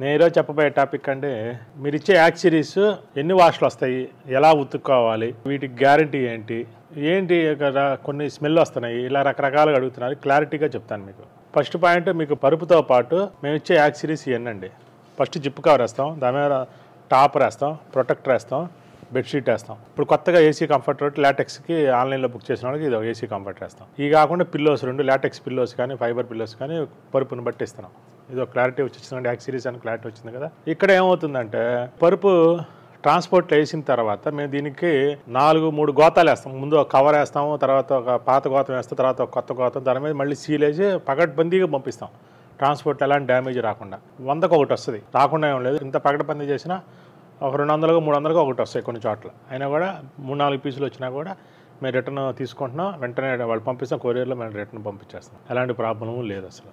నేను ఈరోజు చెప్పబోయే టాపిక్ అంటే మీరు ఇచ్చే యాక్ సిరీస్ ఎన్ని వాష్లు వస్తాయి ఎలా ఉతుక్కోవాలి వీటికి గ్యారంటీ ఏంటి ఏంటి కొన్ని స్మెల్ వస్తున్నాయి ఇలా రకరకాలుగా అడుగుతున్నారు క్లారిటీగా చెప్తాను మీకు ఫస్ట్ పాయింట్ మీకు పరుపుతో పాటు మేము ఇచ్చే యాక్ సిరీస్ ఇవన్నండి ఫస్ట్ జిప్ కవర్ వేస్తాం దాని మీద టాప్ వేస్తాం ప్రొటెక్టర్ వేస్తాం బెడ్షీట్ వేస్తాం ఇప్పుడు కొత్తగా ఏసీ కంఫర్ట్ రోడ్ లాటెక్స్కి ఆన్లైన్లో బుక్ చేసిన వాళ్ళకి ఇది ఏసీ కంఫర్ట్ వేస్తాం ఇవి కాకుండా పిల్లోస్ రెండు లాటెక్స్ పిల్లోస్ కానీ ఫైబర్ పిల్లోస్ కానీ పరుపును బట్టి ఇస్తున్నాం ఇదో క్లారిటీ వచ్చిందండి యాక్ సిరీస్ అని క్లారిటీ వచ్చింది కదా ఇక్కడ ఏమవుతుందంటే పరుపు ట్రాన్స్పోర్ట్ వేసిన తర్వాత మేము దీనికి నాలుగు మూడు గోతాలు వేస్తాం ముందు ఒక కవర్ వేస్తాము తర్వాత ఒక పాత గోతం వేస్తాం తర్వాత ఒక కొత్త గోతం దాని మీద మళ్ళీ సీల్ వేసి పగడ్బందీగా పంపిస్తాం ట్రాన్స్పోర్ట్ ఎలాంటి డ్యామేజ్ రాకుండా వందకు ఒకటి వస్తుంది రాకుండా ఏం లేదు ఇంత పగడబందీ చేసినా ఒక రెండు వందలకు మూడు వందలకు ఒకటి వస్తాయి కొన్ని చోట్ల అయినా కూడా మూడు నాలుగు పీసులు వచ్చినా కూడా మేము రిటర్న్ తీసుకుంటున్నాం వెంటనే వాళ్ళు పంపిస్తాం కొరియర్లో మేము రిటర్న్ పంపించేస్తాం ఎలాంటి ప్రాబ్లము లేదు అసలు